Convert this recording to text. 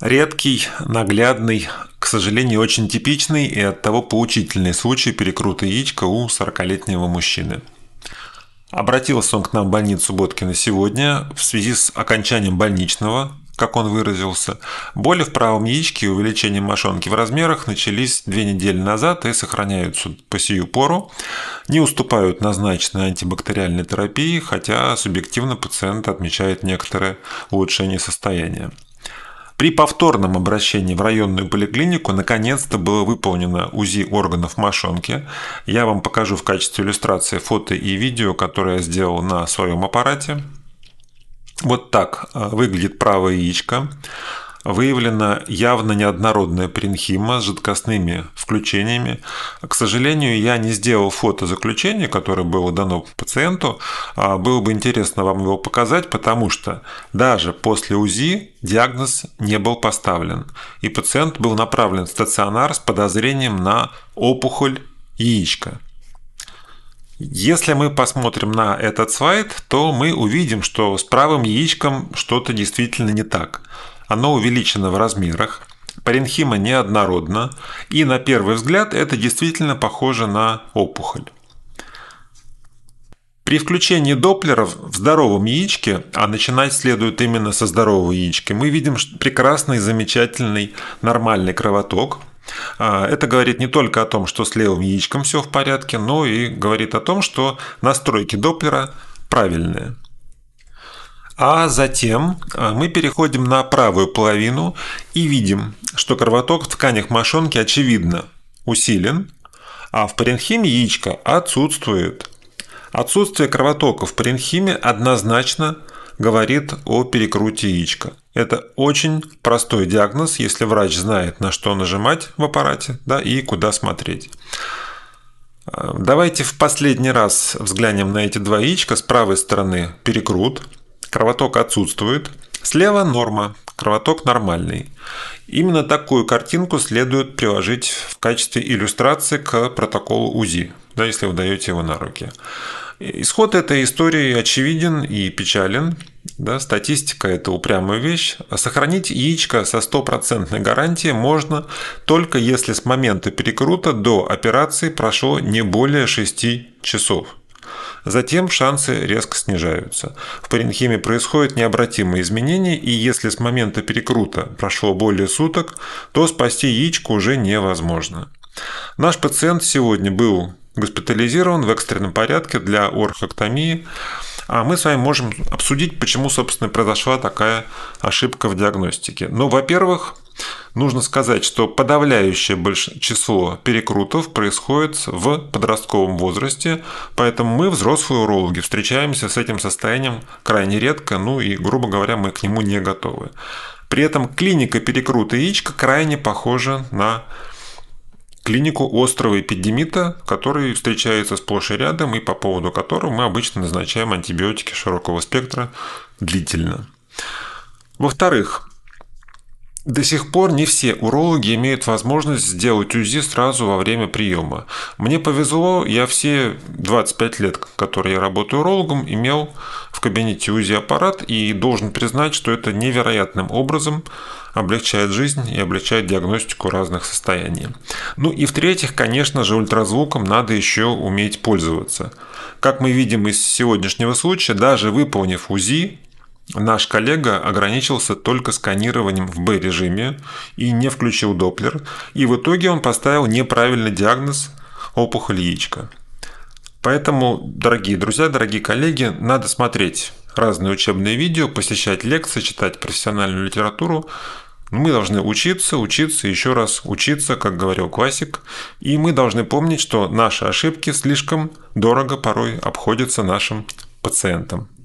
Редкий, наглядный, к сожалению, очень типичный и оттого поучительный случай перекрута яичка у 40-летнего мужчины. Обратился он к нам в больницу Боткина сегодня в связи с окончанием больничного, как он выразился. Боли в правом яичке и увеличение мошонки в размерах начались две недели назад и сохраняются по сию пору. Не уступают назначенной антибактериальной терапии, хотя субъективно пациент отмечает некоторое улучшение состояния. При повторном обращении в районную поликлинику наконец-то было выполнено УЗИ органов мошонки. Я вам покажу в качестве иллюстрации фото и видео, которое я сделал на своем аппарате. Вот так э, выглядит правое яичко выявлена явно неоднородная паренхима с жидкостными включениями. К сожалению, я не сделал фото заключения, которое было дано пациенту. А было бы интересно вам его показать, потому что даже после УЗИ диагноз не был поставлен, и пациент был направлен в стационар с подозрением на опухоль яичка. Если мы посмотрим на этот слайд, то мы увидим, что с правым яичком что-то действительно не так. Оно увеличено в размерах, паренхима неоднородна, и на первый взгляд это действительно похоже на опухоль. При включении доплеров в здоровом яичке, а начинать следует именно со здорового яички, мы видим прекрасный, замечательный, нормальный кровоток. А, это говорит не только о том, что с левым яичком все в порядке, но и говорит о том, что настройки доплера правильные. А затем а, мы переходим на правую половину и видим, что кровоток в тканях мошонки очевидно усилен, а в паренхиме яичка отсутствует. Отсутствие кровотока в паренхиме однозначно говорит о перекруте яичка. Это очень простой диагноз, если врач знает, на что нажимать в аппарате да, и куда смотреть. Давайте в последний раз взглянем на эти два яичка. С правой стороны перекрут, кровоток отсутствует, слева норма, кровоток нормальный. Именно такую картинку следует приложить в качестве иллюстрации к протоколу УЗИ, да, если вы даете его на руки. Исход этой истории очевиден и печален. Да, статистика – это упрямая вещь. Сохранить яичко со стопроцентной гарантией можно только если с момента перекрута до операции прошло не более 6 часов. Затем шансы резко снижаются. В паренхиме происходят необратимые изменения, и если с момента перекрута прошло более суток, то спасти яичко уже невозможно. Наш пациент сегодня был госпитализирован в экстренном порядке для орхоктомии, а мы с вами можем обсудить, почему, собственно, произошла такая ошибка в диагностике. Ну, во-первых, Нужно сказать, что подавляющее больш... число перекрутов происходит в подростковом возрасте, поэтому мы, взрослые урологи, встречаемся с этим состоянием крайне редко, ну и, грубо говоря, мы к нему не готовы. При этом клиника перекрута яичка крайне похожа на клинику острого эпидемита, который встречается сплошь и рядом, и по поводу которого мы обычно назначаем антибиотики широкого спектра длительно. Во-вторых, до сих пор не все урологи имеют возможность сделать УЗИ сразу во время приема. Мне повезло, я все 25 лет, которые я работаю урологом, имел в кабинете УЗИ аппарат и должен признать, что это невероятным образом облегчает жизнь и облегчает диагностику разных состояний. Ну и в-третьих, конечно же, ультразвуком надо еще уметь пользоваться. Как мы видим из сегодняшнего случая, даже выполнив УЗИ, Наш коллега ограничился только сканированием в б режиме и не включил Доплер, и в итоге он поставил неправильный диагноз опухоль яичка. Поэтому, дорогие друзья, дорогие коллеги, надо смотреть разные учебные видео, посещать лекции, читать профессиональную литературу. Мы должны учиться, учиться, еще раз учиться, как говорил классик. И мы должны помнить, что наши ошибки слишком дорого порой обходятся нашим пациентам.